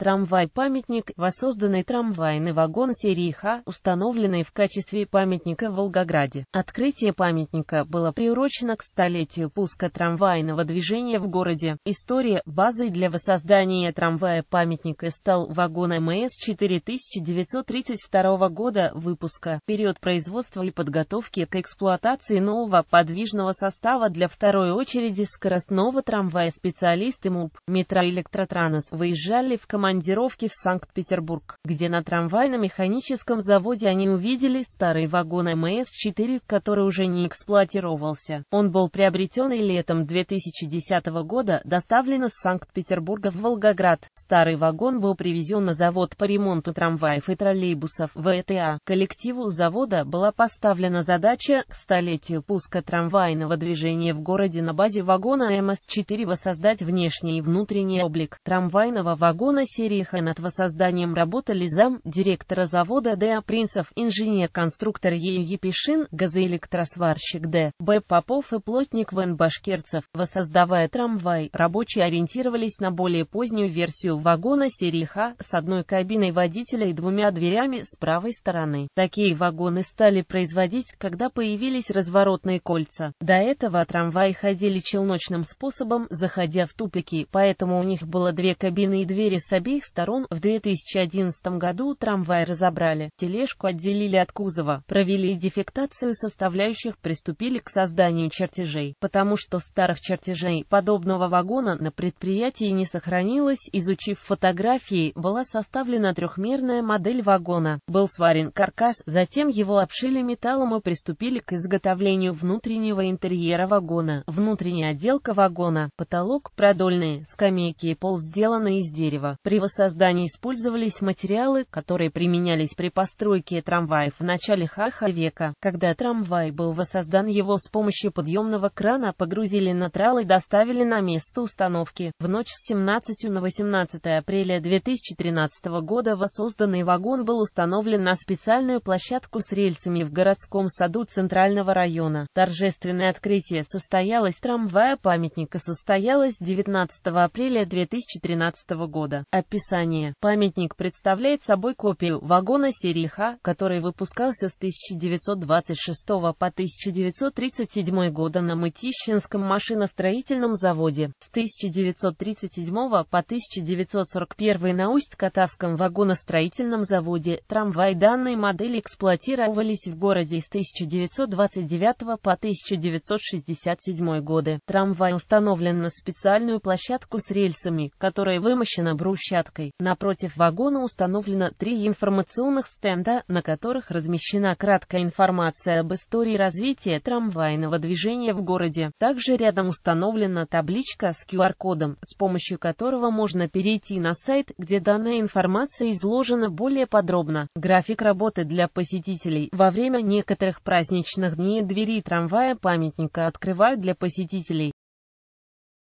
Трамвай-памятник, воссозданный трамвайный вагон серии Х, установленный в качестве памятника в Волгограде. Открытие памятника было приурочено к столетию пуска трамвайного движения в городе. История базой для воссоздания трамвая-памятника стал вагон мс 4932 года выпуска. Период производства и подготовки к эксплуатации нового подвижного состава для второй очереди скоростного трамвая специалисты МУП «Метроэлектротранс» выезжали в командировку командировки в Санкт-Петербург, где на трамвайно-механическом заводе они увидели старый вагон МС-4, который уже не эксплуатировался. Он был приобретен и летом 2010 года доставлен из Санкт-Петербурга в Волгоград. Старый вагон был привезен на завод по ремонту трамваев и троллейбусов ВТА. Коллективу завода была поставлена задача к столетию пуска трамвайного движения в городе на базе вагона МС-4 воссоздать внешний и внутренний облик трамвайного вагона Сериха над воссозданием работали зам директора завода Д.А. Принцев, инженер-конструктор Е. Епишин, газоэлектросварщик Д. Б. Попов и плотник Вен Башкерцев. Воссоздавая трамвай, рабочие ориентировались на более позднюю версию вагона Сериха с одной кабиной водителя и двумя дверями с правой стороны. Такие вагоны стали производить, когда появились разворотные кольца. До этого трамваи ходили челночным способом, заходя в тупики, поэтому у них было две кабины и двери с обеих обеих сторон в 2011 году трамвай разобрали, тележку отделили от кузова, провели дефектацию составляющих, приступили к созданию чертежей, потому что старых чертежей подобного вагона на предприятии не сохранилось, изучив фотографии, была составлена трехмерная модель вагона, был сварен каркас, затем его обшили металлом и приступили к изготовлению внутреннего интерьера вагона, внутренняя отделка вагона, потолок, продольные, скамейки и пол сделаны из дерева. При при воссоздании использовались материалы, которые применялись при постройке трамваев в начале ХХ века. Когда трамвай был воссоздан, его с помощью подъемного крана погрузили на трал и доставили на место установки. В ночь с 17 на 18 апреля 2013 года воссозданный вагон был установлен на специальную площадку с рельсами в городском саду Центрального района. Торжественное открытие состоялось трамвая памятника состоялось 19 апреля 2013 года. Описание. Памятник представляет собой копию вагона серии Х, который выпускался с 1926 по 1937 года на Мытищинском машиностроительном заводе, с 1937 по 1941 на Усть-Катавском вагоностроительном заводе. Трамвай данной модели эксплуатировались в городе с 1929 по 1967 годы. Трамвай установлен на специальную площадку с рельсами, которая вымощена брусчаткой площадкой. Напротив вагона установлено три информационных стенда, на которых размещена краткая информация об истории развития трамвайного движения в городе. Также рядом установлена табличка с QR-кодом, с помощью которого можно перейти на сайт, где данная информация изложена более подробно. График работы для посетителей. Во время некоторых праздничных дней двери трамвая памятника открывают для посетителей.